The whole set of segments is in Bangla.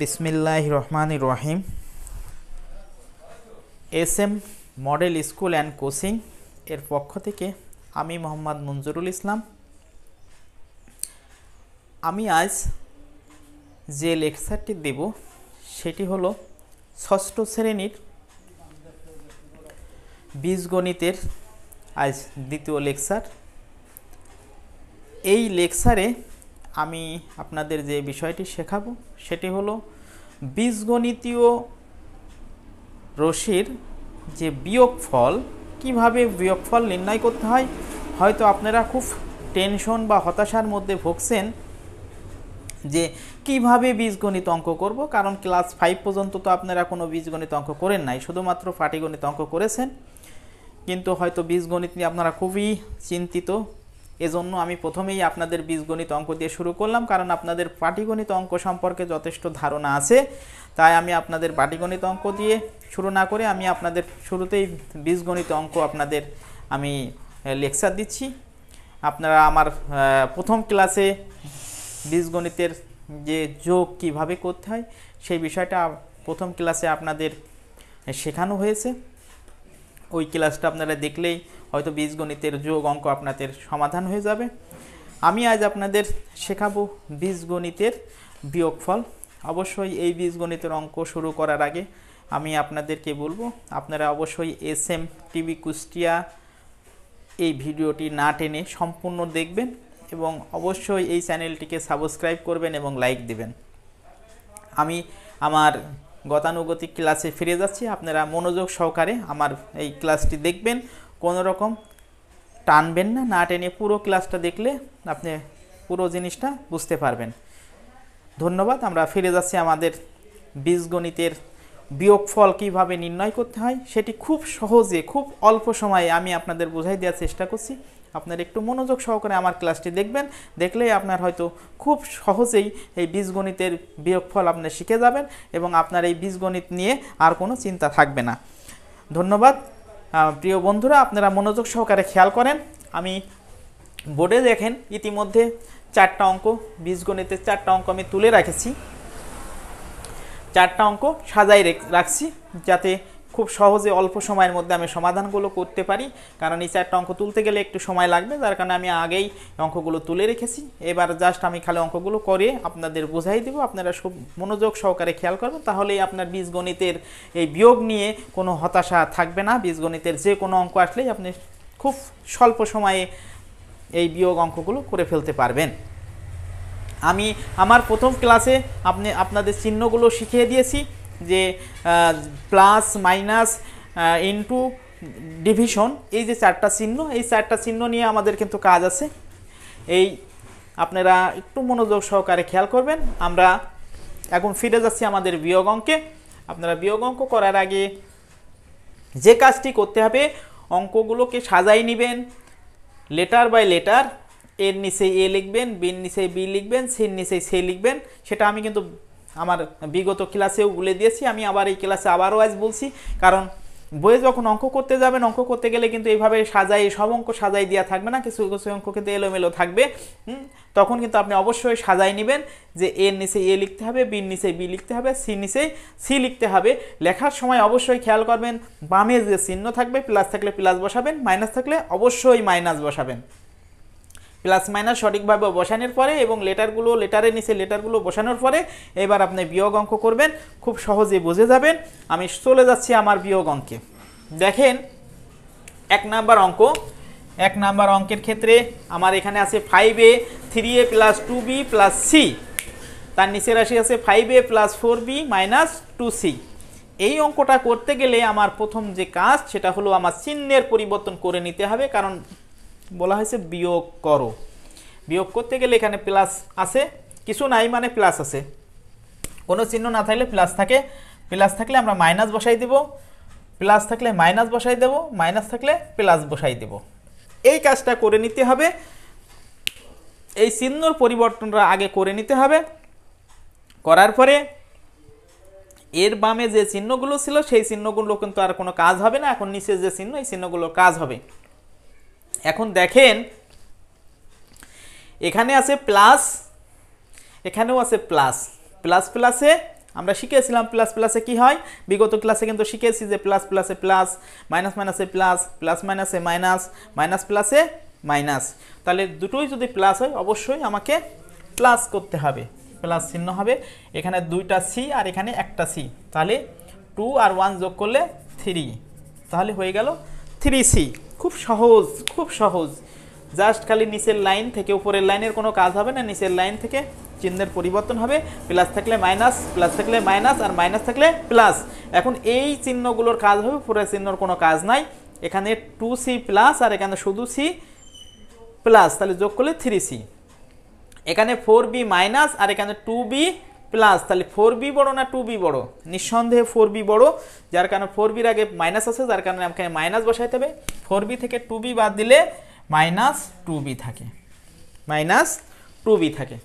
বিসমিল্লাহ রহমান রহিম S M model school and coaching এর পক্ষ থেকে আমি মোহাম্মদ মঞ্জুরুল ইসলাম আমি আজ যে লেকচারটি দেব সেটি হলো ষষ্ঠ শ্রেণীর বীজগণিতের আজ দ্বিতীয় লেকচার এই লেকচারে আমি আপনাদের যে বিষয়টি শেখাবো সেটি হলো বীজগণিতীয় রশির যে বিয়োগফল কিভাবে বিয়োগফল নির্ণয় করতে হয় হয়তো আপনারা খুব টেনশন বা হতাশার মধ্যে ভুগছেন যে কিভাবে বীজগণিত অঙ্ক করব কারণ ক্লাস ফাইভ পর্যন্ত তো আপনারা কোনো বীজগণিত অঙ্ক করেন নাই শুধুমাত্র ফাটিগণিত অঙ্ক করেছেন কিন্তু হয়তো বীজগণিত নিয়ে আপনারা খুবই চিন্তিত এজন্য আমি প্রথমেই আপনাদের বীজগণিত অঙ্ক দিয়ে শুরু করলাম কারণ আপনাদের পাটিগণিত অঙ্ক সম্পর্কে যথেষ্ট ধারণা আছে তাই আমি আপনাদের পাটিগণিত অঙ্ক দিয়ে শুরু না করে আমি আপনাদের শুরুতেই বীজগণিত অঙ্ক আপনাদের আমি লেকচার দিচ্ছি আপনারা আমার প্রথম ক্লাসে বীজগণিতের যে যোগ কিভাবে করতে হয় সেই বিষয়টা প্রথম ক্লাসে আপনাদের শেখানো হয়েছে ওই ক্লাসটা আপনারা দেখলেই হয়তো বীজগণিতের যোগ অঙ্ক আপনাদের সমাধান হয়ে যাবে আমি আজ আপনাদের শেখাবো বীজগণিতের বিয়োগফল অবশ্যই এই বীজগণিতের অঙ্ক শুরু করার আগে আমি আপনাদেরকে বলবো আপনারা অবশ্যই এস এম টিভি কুষ্টিয়া এই ভিডিওটি না টেনে সম্পূর্ণ দেখবেন এবং অবশ্যই এই চ্যানেলটিকে সাবস্ক্রাইব করবেন এবং লাইক দেবেন আমি আমার গতানুগতিক ক্লাসে ফিরে যাচ্ছি আপনারা মনোযোগ সহকারে আমার এই ক্লাসটি দেখবেন কোনো রকম টানবেন না না টেনে পুরো ক্লাসটা দেখলে আপনি পুরো জিনিসটা বুঝতে পারবেন ধন্যবাদ আমরা ফিরে যাচ্ছি আমাদের বীজগণিতের বিয়োগফল কিভাবে নির্ণয় করতে হয় সেটি খুব সহজে খুব অল্প সময়ে আমি আপনাদের বোঝাই দেওয়ার চেষ্টা করছি আপনার একটু মনোযোগ সহকারে আমার ক্লাসটি দেখবেন দেখলেই আপনার হয়তো খুব সহজেই এই বীজগণিতের বিয়োগফল আপনি শিখে যাবেন এবং আপনার এই বীজগণিত নিয়ে আর কোনো চিন্তা থাকবে না ধন্যবাদ প্রিয় বন্ধুরা আপনারা মনোযোগ সহকারে খেয়াল করেন আমি বোর্ডে দেখেন ইতিমধ্যে চারটা অঙ্ক বীজগণিতের চারটা অঙ্ক আমি তুলে রাখেছি চারটা অঙ্ক সাজাই রাখছি যাতে খুব সহজে অল্প সময়ের মধ্যে আমি সমাধানগুলো করতে পারি কারণ এই চারটা অঙ্ক তুলতে গেলে একটু সময় লাগবে যার কারণে আমি আগেই অঙ্কগুলো তুলে রেখেছি এবার জাস্ট আমি খালি অঙ্কগুলো করে আপনাদের বোঝাই দেবো আপনারা সব মনোযোগ সহকারে খেয়াল করবেন তাহলেই আপনার বীজগণিতের এই বিয়োগ নিয়ে কোনো হতাশা থাকবে না বীজগণিতের যে কোনো অঙ্ক আসলেই আপনি খুব স্বল্প সময়ে এই বিয়োগ অঙ্কগুলো করে ফেলতে পারবেন আমি আমার প্রথম ক্লাসে আপনি আপনাদের চিহ্নগুলো শিখিয়ে দিয়েছি যে প্লাস মাইনাস ইনটু ডিভিশন এই যে চারটা চিহ্ন এই চারটা চিহ্ন নিয়ে আমাদের কিন্তু কাজ আছে এই আপনারা একটু মনোযোগ সহকারে খেয়াল করবেন আমরা এখন ফিরে যাচ্ছি আমাদের বিয়োগ অঙ্কে আপনারা বিয়োগ অঙ্ক করার আগে যে কাজটি করতে হবে অঙ্কগুলোকে সাজাই নেবেন লেটার বাই লেটার এর নিচে এ লিখবেন বিন নিচে বি লিখবেন সির নিচে সে লিখবেন সেটা আমি কিন্তু আমার বিগত ক্লাসেও বলে দিয়েছি আমি আবার এই ক্লাসে আবারও আজ বলছি কারণ বইয়ে যখন অঙ্ক করতে যাবেন অঙ্ক করতে গেলে কিন্তু এইভাবে সাজাই সব অঙ্ক সাজাই দেওয়া থাকবে না কিছু কিছু অঙ্ক কিন্তু এলোমেলো থাকবে তখন কিন্তু আপনি অবশ্যই সাজাই নেবেন যে এর নিচে এ লিখতে হবে বির নিচে বি লিখতে হবে সি নিচে সি লিখতে হবে লেখার সময় অবশ্যই খেয়াল করবেন বামে যে চিহ্ন থাকবে প্লাস থাকলে প্লাস বসাবেন মাইনাস থাকলে অবশ্যই মাইনাস বসাবেন প্লাস মাইনাস সঠিকভাবে বসানোর পরে এবং লেটারগুলো লেটারের নিচে লেটারগুলো বসানোর পরে এবার আপনি বিয়োগ অঙ্ক করবেন খুব সহজে বুঝে যাবেন আমি চলে যাচ্ছি আমার বিয়োগ অঙ্কে দেখেন এক নাম্বার অঙ্ক এক নাম্বার অঙ্কের ক্ষেত্রে আমার এখানে আছে five A three A plus two B plus C তার নিচে রাশি আছে five A plus four B minus two C এই অঙ্কটা করতে গেলে আমার প্রথম যে কাজ সেটা হলো আমার চিহ্নের পরিবর্তন করে নিতে হবে কারণ বলা হয়েছে বিয়োগ করো বিয়োগ করতে গেলে এখানে প্লাস আছে কিছু নাই মানে প্লাস আছে কোনো চিহ্ন না থাকলে প্লাস থাকে প্লাস থাকলে আমরা মাইনাস বসাই দেব প্লাস থাকলে মাইনাস বসাই দেব মাইনাস থাকলে প্লাস বসাই দেব এই কাজটা করে নিতে হবে এই চিহ্নর পরিবর্তনটা আগে করে নিতে হবে করার পরে এর বামে যে চিহ্নগুলো ছিল সেই চিহ্নগুলো কিন্তু আর কোনো কাজ হবে না এখন নিচে যে চিহ্ন এই চিহ্নগুলো কাজ হবে এখন দেখেন এখানে আছে প্লাস এখানেও আছে প্লাস প্লাস প্লাসে আমরা শিখেছিলাম প্লাস প্লাসে কি হয় বিগত ক্লাসে কিন্তু শিখেছি যে প্লাস প্লাসে প্লাস মাইনাস মাইনাসে প্লাস প্লাস মাইনাসে মাইনাস মাইনাস প্লাসে মাইনাস তাহলে দুটোই যদি প্লাস হয় অবশ্যই আমাকে প্লাস করতে হবে প্লাস চিহ্ন হবে এখানে দুইটা সি আর এখানে একটা সি তাহলে টু আর ওয়ান যোগ করলে থ্রি তাহলে হয়ে গেল থ্রি সি খুব সহজ খুব সহজ জাস্ট খালি নিচের লাইন থেকে উপরের লাইনের কোনো কাজ হবে না নিচের লাইন থেকে চিহ্নের পরিবর্তন হবে প্লাস থাকলে মাইনাস প্লাস থাকলে মাইনাস আর মাইনাস থাকলে প্লাস এখন এই চিহ্নগুলোর কাজ হবে উপরের চিহ্নর কোনো কাজ নাই এখানে টু সি প্লাস আর এখানে শুধু সি প্লাস তাহলে যোগ করলে থ্রি সি এখানে ফোর বি মাইনাস আর এখানে টু বি প্লাস তাহলে ফোর বি বড় না টু বি বড় নিঃসন্দেহে ফোর বি বড় যার কারণে ফোর বির আগে মাইনাস আছে যার কারণে আমাকে মাইনাস বসাইতে হবে ফোর বি থেকে টু বি বাদ দিলে মাইনাস টু বি থাকে মাইনাস টু বি থাকে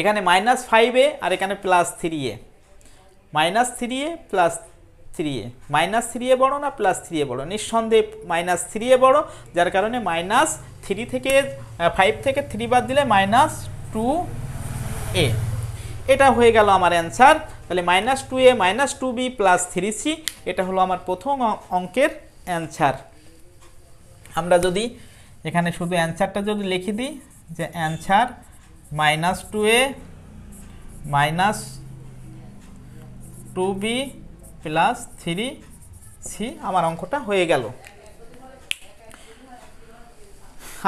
এখানে মাইনাস ফাইভ এ আর এখানে plus three A minus three A plus three A minus three A বড়ো না প্লাস থ্রি এ বড়ো নিঃসন্দেহে মাইনাস থ্রি এ বড়ো যার কারণে মাইনাস থ্রি থেকে ফাইভ থেকে থ্রি বাদ দিলে মাইনাস টু এ এটা হয়ে গেল আমার অ্যান্সার তাহলে minus two A minus two B plus three C এটা হলো আমার প্রথম অঙ্কের অ্যান্সার আমরা যদি এখানে শুধু অ্যান্সারটা যদি লিখে দিই যে answer minus two A minus two B plus three C আমার অঙ্কটা হয়ে গেল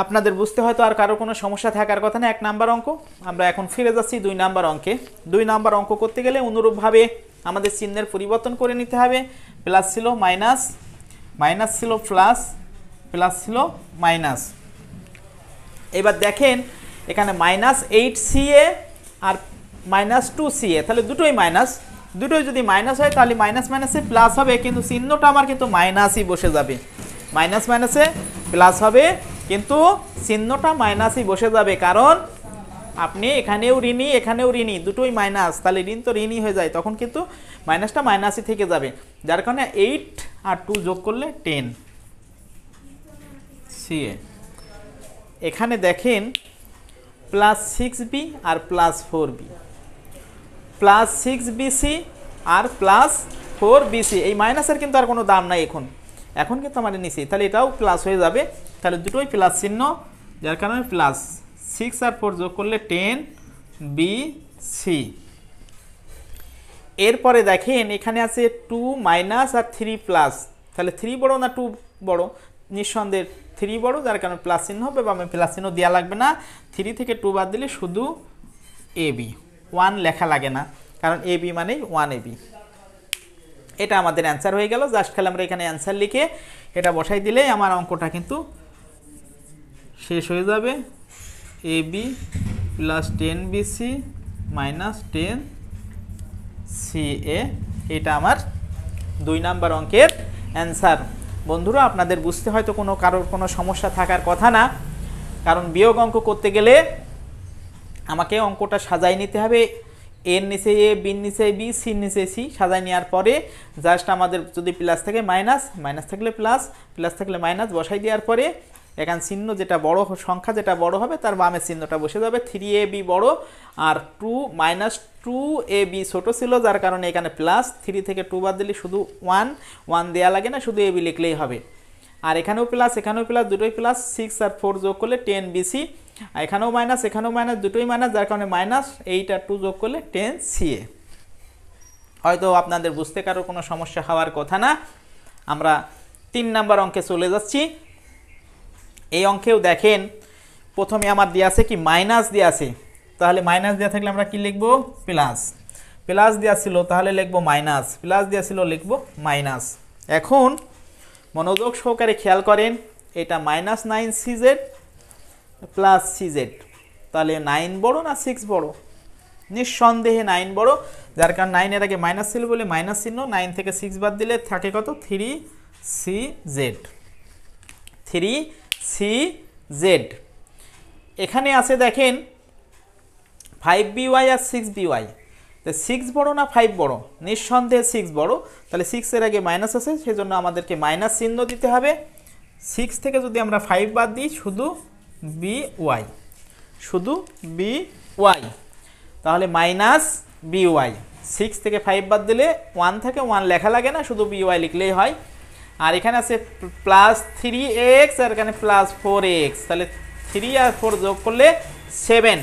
আপনাদের বুঝতে হয়তো আর কারো কোনো সমস্যা থাকার কথা না এক নাম্বার অঙ্ক আমরা এখন ফিরে যাচ্ছি দুই নাম্বার অঙ্কে দুই নাম্বার অঙ্ক করতে গেলে অনুরূপভাবে আমাদের চিহ্নের পরিবর্তন করে নিতে হবে প্লাস ছিল মাইনাস মাইনাস ছিল প্লাস প্লাস ছিল মাইনাস এবার দেখেন এখানে মাইনাস এইট সিএ আর মাইনাস টু সিএ তাহলে দুটোই মাইনাস দুটোই যদি মাইনাস হয় তাহলে মাইনাস মাইনাসে প্লাস হবে কিন্তু চিহ্নটা আমার কিন্তু মাইনাসই বসে যাবে মাইনাস মাইনাসে প্লাস হবে কিন্তু চিহ্নটা মাইনাসই বসে যাবে কারণ আপনি এখানেও ঋণী এখানেও ঋণী দুটোই মাইনাস তাহলে ঋণ তো ঋণই হয়ে যায় তখন কিন্তু মাইনাসটা মাইনাসই থেকে যাবে যার কারণে এইট আর টু যোগ করলে টেন সিএ এখানে দেখেন প্লাস সিক্স বি আর plus four B plus six BC আর প্লাস ফোর বিসি এই মাইনাসের কিন্তু আর কোনো দাম নাই এখন এখন কিন্তু আমাদের নিচে তাহলে এটাও প্লাস হয়ে যাবে তাহলে দুটোই প্লাস চিহ্ন যার কারণে প্লাস সিক্স আর ফোর যোগ করলে টেন বি সি এরপরে দেখেন এখানে আছে টু মাইনাস আর থ্রি প্লাস তাহলে থ্রি বড় না টু বড় নিঃসন্দেহে থ্রি বড় যার কারণে প্লাস চিহ্ন হবে বা আমি প্লাস চিহ্ন দেওয়া লাগবে না থ্রি থেকে টু বাদ দিলে শুধু এবি ওয়ান লেখা লাগে না কারণ এবি মানেই ওয়ান এবি এটা আমাদের অ্যান্সার হয়ে গেল জাস্ট খালি আমরা এখানে অ্যান্সার লিখে এটা বসাই দিলে আমার অঙ্কটা কিন্তু শেষ হয়ে যাবে A B plus ten BC minus ten C A এটা আমার দুই নাম্বার অঙ্কের অ্যান্সার বন্ধুরা আপনাদের বুঝতে হয়তো কোনো কারোর কোনো সমস্যা থাকার কথা না কারণ বিয়োগ অঙ্ক করতে গেলে আমাকে অঙ্কটা সাজাই নিতে হবে এর নিচে এ বির নিচে বি সির নিচে সি সাজায় নেওয়ার পরে জাস্ট আমাদের যদি প্লাস থাকে মাইনাস মাইনাস থাকলে প্লাস প্লাস থাকলে মাইনাস বসাই দেওয়ার পরে এখান চিহ্ন যেটা বড় সংখ্যা যেটা বড় হবে তার বামের চিহ্নটা বসে যাবে থ্রি এ বি বড়ো আর two minus two A B ছোটো ছিল যার কারণে এখানে প্লাস থ্রি থেকে টু বাদ দিলে শুধু ওয়ান ওয়ান দেওয়া লাগে না শুধু এ বি লিখলেই হবে আর এখানেও প্লাস এখানেও প্লাস দুটোই প্লাস সিক্স আর ফোর যোগ করলে টেন বিসি আর এখানেও মাইনাস এখানেও মাইনাস দুটোই মাইনাস যার কারণে মাইনাস এইট আর টু যোগ করলে টেন সিএ হয়তো আপনাদের বুঝতে কারো কোনো সমস্যা হওয়ার কথা না আমরা তিন নাম্বার অঙ্কে চলে যাচ্ছি এই অঙ্কেও দেখেন প্রথমে আমার দেওয়া আছে কি মাইনাস দিয়ে আছে তাহলে মাইনাস দেওয়া থাকলে আমরা কি লিখব প্লাস প্লাস দেওয়া ছিল তাহলে লিখব মাইনাস প্লাস দেওয়া ছিল লিখব মাইনাস এখন মনোযোগ সহকারে খেয়াল করেন এটা minus nine CZ plus CZ তাহলে নাইন বড় না সিক্স বড় নিঃসন্দেহে নাইন বড় যার কারণ নাইনের আগে মাইনাস ছিল বলে মাইনাস চিহ্ন নাইন থেকে সিক্স বাদ দিলে থাকে কত three C Z three C Z এখানে আছে দেখেন ফাইভ বি ওয়াই আর সিক্স বি ওয়াই তো সিক্স বড় না ফাইভ বড় নিঃসন্দেহে সিক্স বড় তাহলে সিক্সের আগে মাইনাস আছে সেই জন্য আমাদেরকে মাইনাস চিহ্ন দিতে হবে সিক্স থেকে যদি আমরা ফাইভ বাদ দিই শুধু বি ওয়াই শুধু বি ওয়াই তাহলে মাইনাস বি ওয়াই সিক্স থেকে ফাইভ বাদ দিলে ওয়ান থেকে ওয়ান লেখা লাগে না শুধু বি ওয়াই লিখলেই হয় আর এখানে আছে প্লাস থ্রি এক্স আর এখানে প্লাস ফোর এক্স তাহলে থ্রি আর ফোর যোগ করলে সেভেন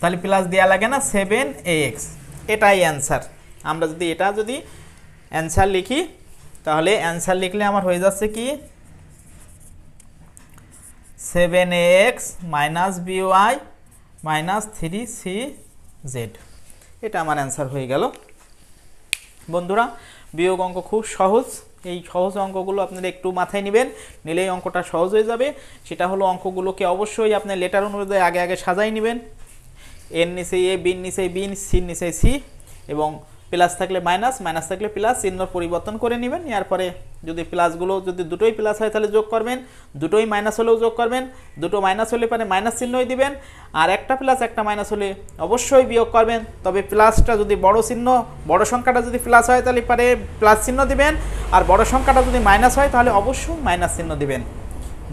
তাহলে প্লাস দেওয়া লাগে না সেভেন এক্স এটাই অ্যান্সার আমরা যদি এটা যদি অ্যান্সার লিখি তাহলে অ্যান্সার লিখলে আমার হয়ে যাচ্ছে কি seven X minus BY minus three C Z এটা আমার অ্যান্সার হয়ে গেল বন্ধুরা বিয়োগ অঙ্ক খুব সহজ এই সহজ অঙ্কগুলো আপনারা একটু মাথায় নেবেন নিলেই অঙ্কটা সহজ হয়ে যাবে সেটা হলো অঙ্কগুলোকে অবশ্যই আপনার লেটার অনুযায়ী আগে আগে সাজাই নেবেন এন নিচে এ বিন নিচে বিন সির নিচে সি এবং প্লাস থাকলে মাইনাস মাইনাস থাকলে প্লাস চিহ্ন পরিবর্তন করে নেবেন নেওয়ার পরে যদি প্লাসগুলো যদি দুটোই প্লাস হয় তাহলে যোগ করবেন দুটোই মাইনাস হলেও যোগ করবেন দুটো মাইনাস হলে পরে মাইনাস চিহ্নই দিবেন আর একটা প্লাস একটা মাইনাস হলে অবশ্যই বিয়োগ করবেন তবে প্লাসটা যদি বড় চিহ্ন বড় সংখ্যাটা যদি প্লাস হয় তাহলে পরে প্লাস চিহ্ন দিবেন আর বড় সংখ্যাটা যদি মাইনাস হয় তাহলে অবশ্যই মাইনাস চিহ্ন দিবেন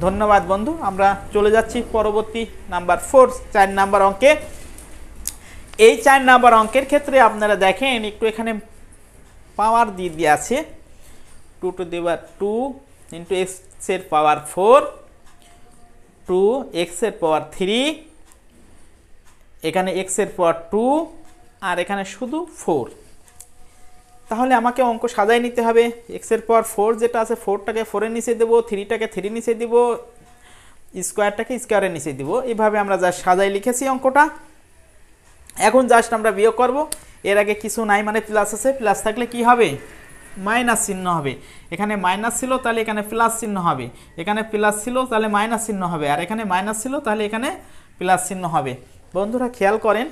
ধন্যবাদ বন্ধু আমরা চলে যাচ্ছি পরবর্তী নাম্বার ফোর চার নাম্বার অঙ্কে এই চার নাম্বার অঙ্কের ক্ষেত্রে আপনারা দেখেন একটু এখানে পাওয়ার দিয়ে দিয়ে আছে টু টু দেওয়ার টু ইন্টু এক্সের পাওয়ার ফোর টু এক্সের পাওয়ার থ্রি এখানে এক্সের পাওয়ার টু আর এখানে শুধু ফোর তাহলে আমাকে অঙ্ক সাজাই নিতে হবে এক্সের পাওয়ার ফোর যেটা আছে ফোরটাকে ফোরের নিচে দেবো থ্রিটাকে থ্রি নিচে দেবো স্কোয়ারটাকে স্কোয়ারের নিচে দেবো এভাবে আমরা যা সাজাই লিখেছি অঙ্কটা এখন জাস্ট আমরা বিয়োগ করব এর আগে কিছু নাই মানে প্লাস আছে প্লাস থাকলে কি হবে মাইনাস চিহ্ন হবে এখানে মাইনাস ছিল তাহলে এখানে প্লাস চিহ্ন হবে এখানে প্লাস ছিল তাহলে মাইনাস চিহ্ন হবে আর এখানে মাইনাস ছিল তাহলে এখানে প্লাস চিহ্ন হবে বন্ধুরা খেয়াল করেন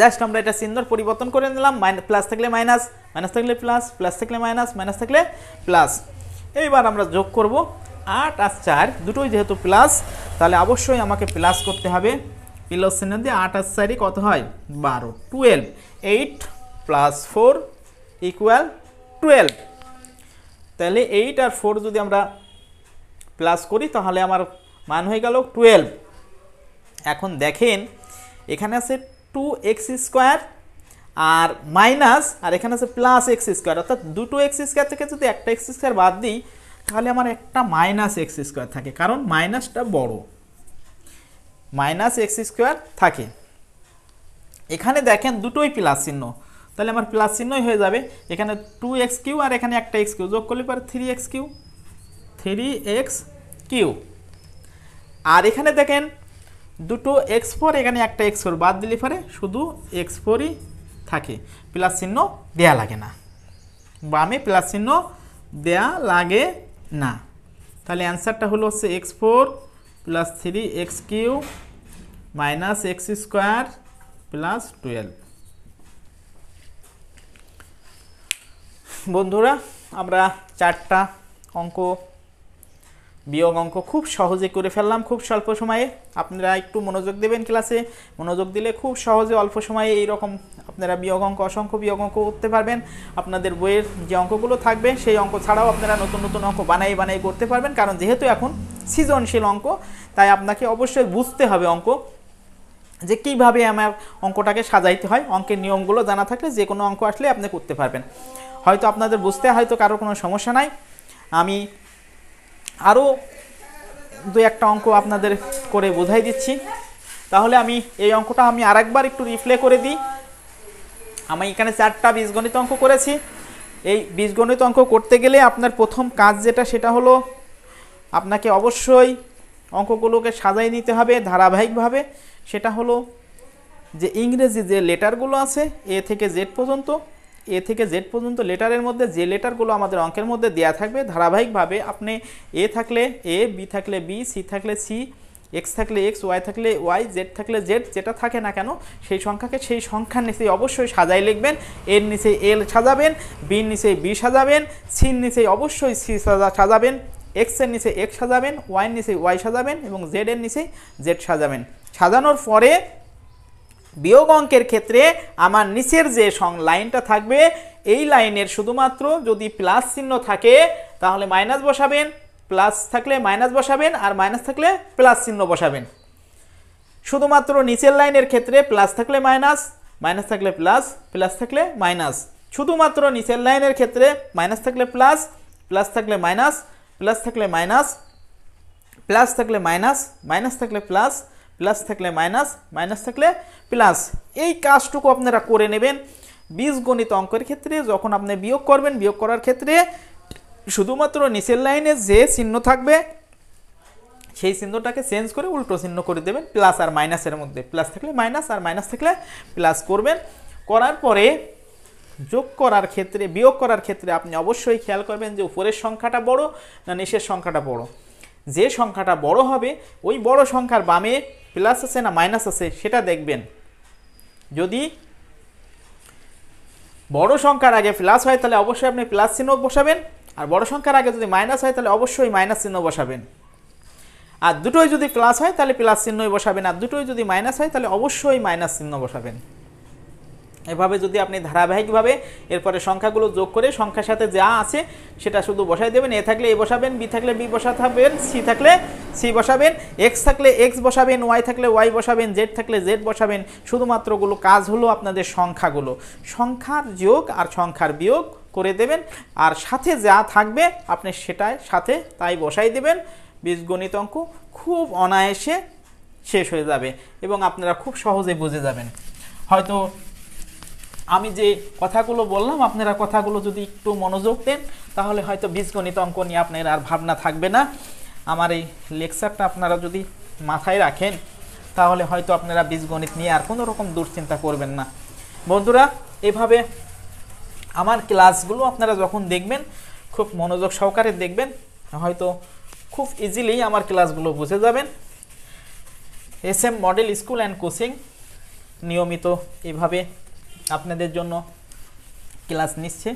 জাস্ট আমরা এটা চিহ্ন পরিবর্তন করে নিলাম প্লাস থাকলে মাইনাস মাইনাস থাকলে প্লাস প্লাস থাকলে মাইনাস মাইনাস থাকলে প্লাস এইবার আমরা যোগ করব আট আর চার দুটোই যেহেতু প্লাস তাহলে অবশ্যই আমাকে প্লাস করতে হবে প্লাস চিহ্ন দিয়ে আঠাশ চারি কত হয় বারো twelve eight plus four equal twelve তাহলে এইট আর ফোর যদি আমরা প্লাস করি তাহলে আমার মান হয়ে গেল টুয়েলভ এখন দেখেন এখানে আছে টু এক্স স্কোয়ার আর মাইনাস আর এখানে আছে প্লাস এক্স স্কোয়ার অর্থাৎ দুটো এক্স স্কোয়ার থেকে যদি একটা এক্স স্কোয়ার বাদ দিই তাহলে আমার একটা মাইনাস এক্স স্কোয়ার থাকে কারণ মাইনাসটা বড় মাইনাস এক্স স্কোয়ার থাকে এখানে দেখেন দুটোই প্লাস চিহ্ন তাহলে আমার প্লাস চিহ্নই হয়ে যাবে এখানে টু এক্স কিউ আর এখানে একটা এক্স কিউ যোগ করলে পারে three X Q three X Q আর এখানে দেখেন দুটো এক্স ফোর এখানে একটা এক্স ফোর বাদ দিলে পারে শুধু এক্স ফোরই থাকে প্লাস চিহ্ন দেয়া লাগে না বা আমি প্লাস চিহ্ন দেয়া লাগে না তাহলে অ্যান্সারটা হলো হচ্ছে X four plus three X Q minus X square plus twelve বন্ধুরা আমরা চারটা অঙ্ক বিয়োগ অঙ্ক খুব সহজে করে ফেললাম খুব স্বল্প সময়ে আপনারা একটু মনোযোগ দেবেন ক্লাসে মনোযোগ দিলে খুব সহজে অল্প সময়ে এই রকম আপনারা বিয়োগ অঙ্ক অসংখ্য বিয়োগ অঙ্ক করতে পারবেন আপনাদের বইয়ের যে অঙ্কগুলো থাকবে সেই অঙ্ক ছাড়াও আপনারা নতুন নতুন অঙ্ক বানাই বানাই করতে পারবেন কারণ যেহেতু এখন সৃজনশীল অঙ্ক তাই আপনাকে অবশ্যই বুঝতে হবে অঙ্ক যে কীভাবে আমার অঙ্কটাকে সাজাইতে হয় অঙ্কের নিয়মগুলো জানা থাকলে যে কোনো অঙ্ক আসলে আপনি করতে পারবেন হয়তো আপনাদের বুঝতে হয়তো কারো কোনো সমস্যা নাই আমি আরও দু একটা অঙ্ক আপনাদের করে বোঝাই দিচ্ছি তাহলে আমি এই অঙ্কটা আমি আরেকবার একটু রিপ্লে করে দিই আমি এখানে চারটা বীজগণিত অঙ্ক করেছি এই বীজগণিত অঙ্ক করতে গেলে আপনার প্রথম কাজ যেটা সেটা হলো আপনাকে অবশ্যই অঙ্কগুলোকে সাজাই নিতে হবে ধারাবাহিকভাবে সেটা হলো যে ইংরেজি যে লেটারগুলো আছে এ থেকে জেড পর্যন্ত এ থেকে জেড পর্যন্ত লেটারের মধ্যে যে লেটারগুলো আমাদের অঙ্কের মধ্যে দেয়া থাকবে ধারাবাহিকভাবে আপনি এ থাকলে এ বি থাকলে বি সি থাকলে সি এক্স থাকলে এক্স ওয়াই থাকলে ওয়াই জেড থাকলে জেড যেটা থাকে না কেন সেই সংখ্যাকে সেই সংখ্যার নিচে অবশ্যই সাজাই লিখবেন এর নিচে এল সাজাবেন বির নিচে বি সাজাবেন সির নিচে অবশ্যই সি সাজা সাজাবেন এক্সের নিচে এক্স সাজাবেন ওয়াইয়ের নিচে ওয়াই সাজাবেন এবং জেডের নিচে জেড সাজাবেন সাজানোর পরে বিয়োগ অঙ্কের ক্ষেত্রে আমার নিচের যে সং লাইনটা থাকবে এই লাইনের শুধুমাত্র যদি প্লাস চিহ্ন থাকে তাহলে মাইনাস বসাবেন প্লাস থাকলে মাইনাস বসাবেন আর মাইনাস থাকলে প্লাস চিহ্ন বসাবেন শুধুমাত্র নিচের লাইনের ক্ষেত্রে প্লাস থাকলে মাইনাস মাইনাস থাকলে প্লাস প্লাস থাকলে মাইনাস শুধুমাত্র নিচের লাইনের ক্ষেত্রে মাইনাস থাকলে প্লাস প্লাস থাকলে মাইনাস প্লাস থাকলে মাইনাস প্লাস থাকলে মাইনাস মাইনাস থাকলে প্লাস প্লাস থাকলে মাইনাস মাইনাস থাকলে প্লাস এই কাজটুকু আপনারা করে নেবেন বীজগণিত অঙ্কের ক্ষেত্রে যখন আপনি বিয়োগ করবেন বিয়োগ করার ক্ষেত্রে শুধুমাত্র নিচের লাইনে যে চিহ্ন থাকবে সেই চিহ্নটাকে চেঞ্জ করে উল্টো চিহ্ন করে দেবেন প্লাস আর মাইনাসের মধ্যে প্লাস থাকলে মাইনাস আর মাইনাস থাকলে প্লাস করবেন করার পরে যোগ করার ক্ষেত্রে বিয়োগ করার ক্ষেত্রে আপনি অবশ্যই খেয়াল করবেন যে উপরের সংখ্যাটা বড় না নিচের সংখ্যাটা বড় যে সংখ্যাটা বড় হবে ওই বড় সংখ্যার বামে প্লাস আছে না মাইনাস আছে সেটা দেখবেন যদি বড় সংখ্যার আগে প্লাস হয় তাহলে অবশ্যই আপনি প্লাস চিহ্ন বসাবেন আর বড় সংখ্যার আগে যদি মাইনাস হয় তাহলে অবশ্যই মাইনাস চিহ্ন বসাবেন আর দুটোই যদি প্লাস হয় তাহলে প্লাস চিহ্নই বসাবেন আর দুটোই যদি মাইনাস হয় তাহলে অবশ্যই মাইনাস চিহ্ন বসাবেন এভাবে যদি আপনি ধারাবাহিকভাবে এরপরে সংখ্যাগুলো যোগ করে সংখ্যার সাথে যা আছে সেটা শুধু বসাই দেবেন এ থাকলে এ বসাবেন বি থাকলে বি বসাবেন সি থাকলে সি বসাবেন এক্স থাকলে এক্স বসাবেন ওয়াই থাকলে ওয়াই বসাবেন জেড থাকলে জেড বসাবেন শুধুমাত্রগুলো কাজ হলো আপনাদের সংখ্যাগুলো সংখ্যার যোগ আর সংখ্যার বিয়োগ করে দেবেন আর সাথে যা থাকবে আপনি সেটাই সাথে তাই বসাই দেবেন বীজগণিত অঙ্ক খুব অনায়াসে শেষ হয়ে যাবে এবং আপনারা খুব সহজে বুঝে যাবেন হয়তো আমি যে কথাগুলো বললাম আপনারা কথাগুলো যদি একটু মনোযোগ দেন তাহলে হয়তো বীজগণিত অঙ্ক নিয়ে আপনার আর ভাবনা থাকবে না আমার এই লেকচারটা আপনারা যদি মাথায় রাখেন তাহলে হয়তো আপনারা বীজগণিত নিয়ে আর কোনো রকম দুশ্চিন্তা করবেন না বন্ধুরা এভাবে আমার ক্লাসগুলো আপনারা যখন দেখবেন খুব মনোযোগ সহকারে দেখবেন হয়তো খুব ইজিলি আমার ক্লাসগুলো বুঝে যাবেন S M model school and coaching নিয়মিত এভাবে আপনাদের জন্য ক্লাস নিচ্ছে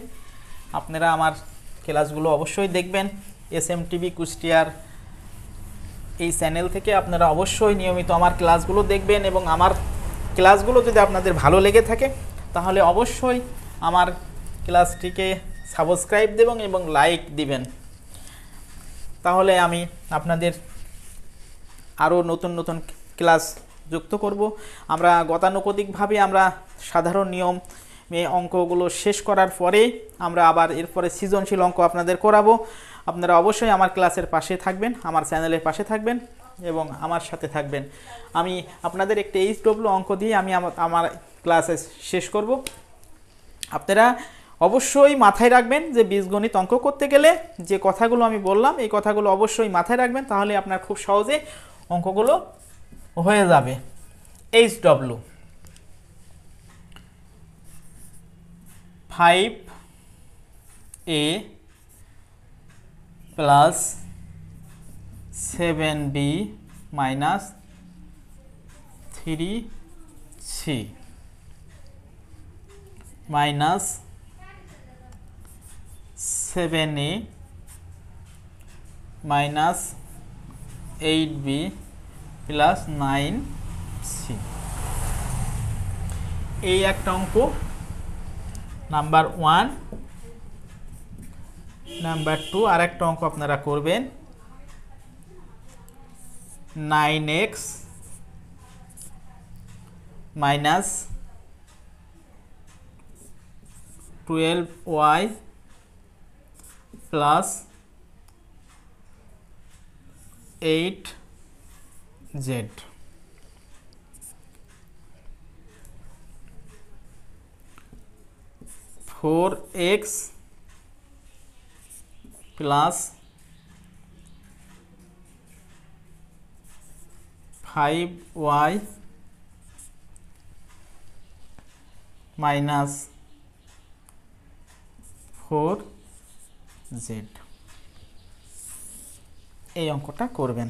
আপনারা আমার ক্লাসগুলো অবশ্যই দেখবেন এস এম টিভি কুষ্টিয়ার এই চ্যানেল থেকে আপনারা অবশ্যই নিয়মিত আমার ক্লাসগুলো দেখবেন এবং আমার ক্লাসগুলো যদি আপনাদের ভালো লেগে থাকে তাহলে অবশ্যই আমার ক্লাসটিকে সাবস্ক্রাইব দেবেন এবং লাইক দিবেন তাহলে আমি আপনাদের আরও নতুন নতুন ক্লাস যুক্ত করব আমরা গতানুগতিকভাবে আমরা সাধারণ নিয়ম অঙ্কগুলো শেষ করার পরে আমরা আবার এরপরে সৃজনশীল অঙ্ক আপনাদের করাবো আপনারা অবশ্যই আমার ক্লাসের পাশে থাকবেন আমার চ্যানেলের পাশে থাকবেন এবং আমার সাথে থাকবেন আমি আপনাদের একটা এইচ ডব্লু অঙ্ক দিয়ে আমি আমার ক্লাসে শেষ করব আপনারা অবশ্যই মাথায় রাখবেন যে বীজগণিত অঙ্ক করতে গেলে যে কথাগুলো আমি বললাম এই কথাগুলো অবশ্যই মাথায় রাখবেন তাহলে আপনার খুব সহজে অঙ্কগুলো হয়ে যাবে H W five A plus seven B minus three C minus seven A minus eight B plus nine C এই একটা অঙ্ক নাম্বার ওয়ান নাম্বার টু আর একটা অঙ্ক আপনারা করবেন nine X minus twelve Y plus eight Z four X plus five Y minus four Z এই অঙ্কটা করবেন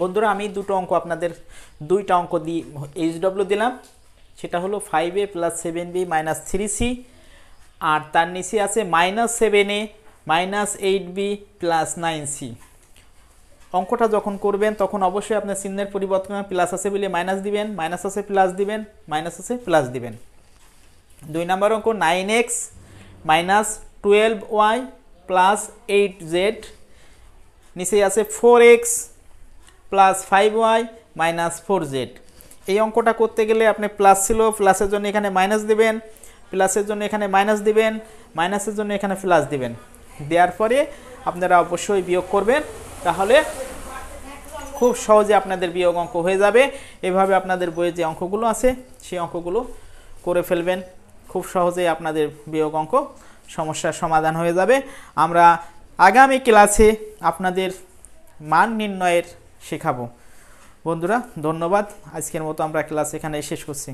বন্ধুরা আমি দুটো অঙ্ক আপনাদের দুইটা অঙ্ক দিই এইচ ডব্লু দিলাম সেটা হলো five A plus seven B minus three C আর তার নিচে আছে minus seven A minus eight B plus nine C অঙ্কটা যখন করবেন তখন অবশ্যই আপনার চিহ্নের পরিবর্তন প্লাস আছে বলে মাইনাস দিবেন মাইনাস আছে প্লাস দিবেন মাইনাস আছে প্লাস দিবেন দুই নম্বর অঙ্ক nine X minus twelve Y plus eight Z নিচে আছে four X plus five Y minus four Z এই অঙ্কটা করতে গেলে আপনি প্লাস ছিল প্লাসের জন্য এখানে মাইনাস দিবেন প্লাসের জন্য এখানে মাইনাস দিবেন মাইনাসের জন্য এখানে প্লাস দিবেন দেওয়ার পরে আপনারা অবশ্যই বিয়োগ করবেন তাহলে খুব সহজে আপনাদের বিয়োগ অঙ্ক হয়ে যাবে এভাবে আপনাদের বইয়ের যে অঙ্কগুলো আছে সেই অঙ্কগুলো করে ফেলবেন খুব সহজে আপনাদের বিয়োগ অঙ্ক সমস্যার সমাধান হয়ে যাবে আমরা আগামী ক্লাসে আপনাদের মান নির্ণয়ের শেখাবো বন্ধুরা ধন্যবাদ আজকের মতো আমরা ক্লাস এখানে শেষ করছি